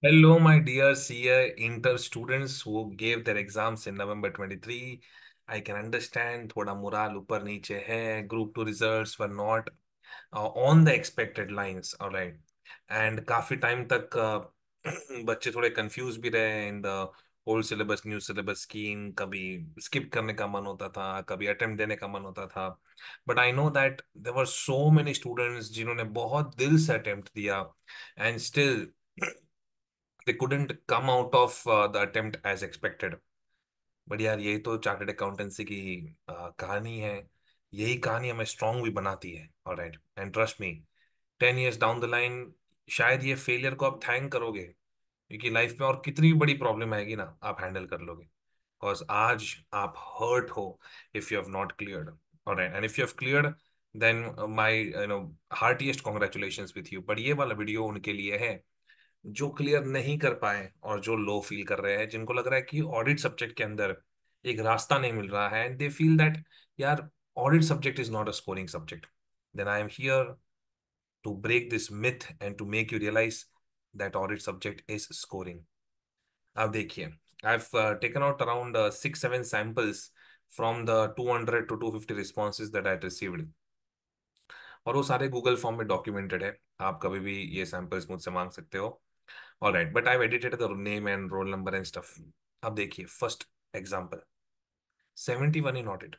Hello, my dear CA Inter students who gave their exams in November 23. I can understand थोड़ा morale ऊपर niche hai. Group two results were not uh, on the expected lines. All right. And kafi time tak uh, बच्चे थोड़े confuse भी रहे in the old syllabus new syllabus scheme कभी skip करने का मन होता था कभी अटेम्प्ट देने का मन होता था but I know that there were so many students जिन्होंने बहुत दिल से अटेम्प्ट दिया and still they couldn't come out of uh, the attempt as expected but यार यही तो चार्टर्ड अकाउंटेंसी की uh, कहानी है यही कहानी हमें स्ट्रांग भी बनाती है alright and trust me ten years down the line शायद ये फेलियर को आप थैंक करोगे क्योंकि लाइफ में और कितनी भी बड़ी प्रॉब्लम आएगी ना आप हैंडल कर लोगे बिकॉज आज आप हर्ट हो if you have not cleared alright and if you have cleared then my you know heartiest congratulations with you but ये वाला वीडियो उनके लिए है जो क्लियर नहीं कर पाए और जो लो फील कर रहे हैं जिनको लग रहा है कि ऑडिट सब्जेक्ट के अंदर एक रास्ता नहीं मिल रहा है एंड दे फील दैट यार audit subject is not a scoring subject then I am here to break this myth and to make you realise that audit subject is scoring अब देखिए I have taken out around uh, six, samples from the the 200 to 250 responses that I had received. और वो सारे Google form में documented है आप कभी भी ये सैंपल्स मुझसे मांग सकते हो all right but I edited the name and roll number and stuff अब देखिए first example seventy one in audit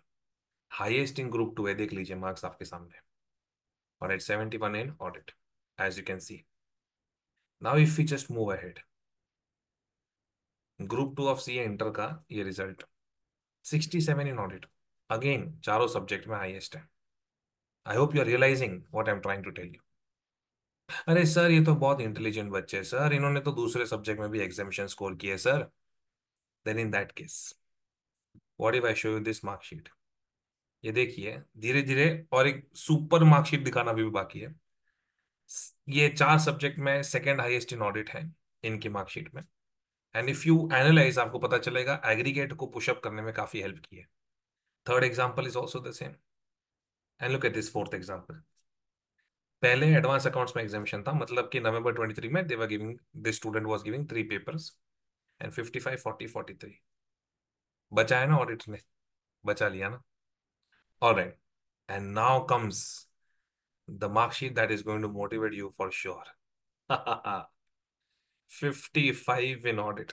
highest in group two है देख लीजिए मार्क्स आपके सामने और at seventy one in audit as you can see now if you just move ahead group two of C inter का ये result sixty seven in audit again चारों subject में हाईएस्ट है I hope you are realising what I am trying to tell you अरे sir ये तो बहुत intelligent बच्चे हैं सर इन्होंने तो दूसरे सब्जेक्ट में भी एग्जामिशन स्कोर किए sir then in that case what if I show you this marksheet ये देखिए धीरे धीरे और एक सुपर मार्कशीट दिखाना भी, भी बाकी है ये चार सब्जेक्ट में सेकेंड हाइएस्ट इन ऑडिट है इनकी मार्कशीट में एंड इफ यू एनालाइज आपको पता चलेगा एग्रीगेट को पुशअप करने में काफी हेल्प की है third example is also the same and look at this fourth example पहले एडवांस अकाउंट्स में एग्जामिशन था मतलब कि नवंबर 23 में they were giving this student was giving three papers and 55 40 43 बचाया ना ऑडिट ने बचा लिया ना alright and now comes the marksheet that is going to motivate you for sure 55 in audit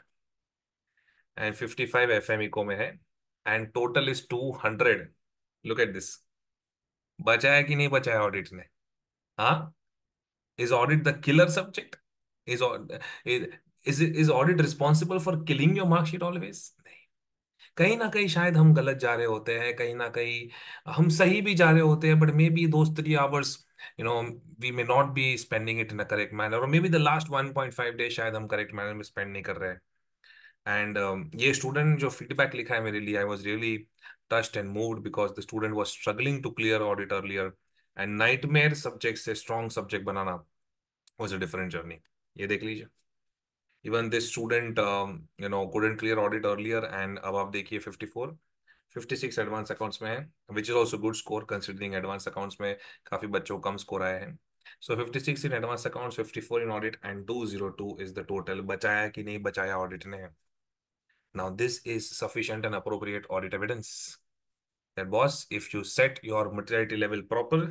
and 55 FME में है एंड total is 200 look at this बचाया कि नहीं बचाया ऑडिट ने huh हाँ? is audit the killer subject is is is, is audit responsible for killing your mark sheet always कहीं ना कहीं शायद हम गलत जा रहे होते हैं कहीं ना कहीं हम सही भी जा रहे होते हैं बट मे बी दो three hours you know we may not be spending it in a correct manner और maybe the last one point five day शायद हम करेक्ट मैनर में स्पेंड नहीं कर रहे हैं एंड um, ये स्टूडेंट जो फीडबैक लिखा है मेरे लिए I was really touch and move because the student was struggling to clear audit earlier and nightmare subject से स्ट्रॉन्ग सब्जेक्ट बनाना वॉज अ डिफरेंट जर्नी ये देख लीजिए even this student you know couldn't clear audit earlier and अब आप देखिए fifty four fifty six advance accounts में है which is also good score considering advance accounts में काफी बच्चों कम स्कोर आए हैं so fifty six in advance accounts fifty four in audit and two zero two is the total बचाया कि नहीं बचाया ऑडिट ने now this is sufficient and appropriate audit evidence that boss if you set your materiality level proper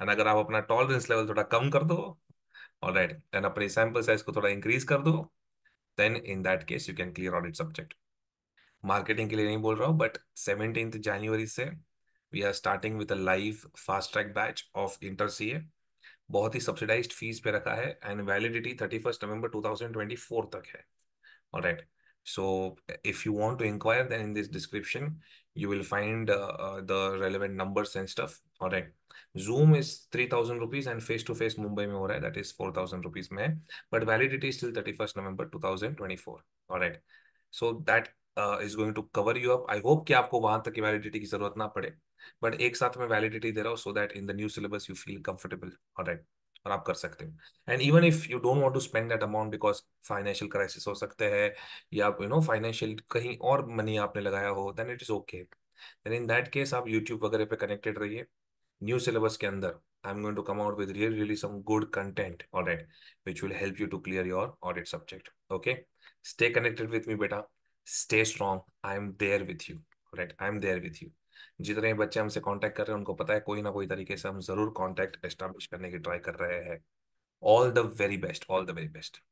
and अगर आप अपना tolerance level थोड़ा कम कर दो ऑलराइट राइट देन अपने सैंपल साइज को थोड़ा इंक्रीज कर दो then in that case you can clear audit subject marketing के लिए नहीं बोल रहा हूँ बट सेवनटीन जनवरी से we are starting with a live fast track batch of inter C A बहुत ही सब्सिडाइज फीस पे रखा है and validity thirty first November two thousand twenty four तक है alright right. So if you want to inquire, then in this description, you will find uh, uh, the relevant numbers and stuff. All right. Zoom is 3000 rupees and face to face Mumbai mein ho raha hai, that is 4000 rupees mein. But validity is till 31st November 2024. All right. So that uh, is going to cover you up. I hope ki आपको वहां tak validity ki zarurat na पड़े. But ek saath में validity de रहा so that in the new syllabus you feel comfortable. All right. और आप कर सकते हो and even if you don't want to spend that amount because financial crisis हो सकते हैं या यू नो फाइनेंशियल कहीं और मनी आपने लगाया हो then it is okay then in that case आप यूट्यूब वगैरह पे कनेक्टेड रहिए न्यू सिलेबस के अंदर I am going to come out with real really some good content alright which will help you to clear your audit subject okay stay connected with me बेटा stay strong I am there with you right I am there with you जितने बच्चे हमसे contact कर रहे हैं उनको पता है कोई ना कोई तरीके से हम जरूर कांटेक्ट एस्टेब्लिश करने की ट्राई कर रहे हैं all the very best all the very best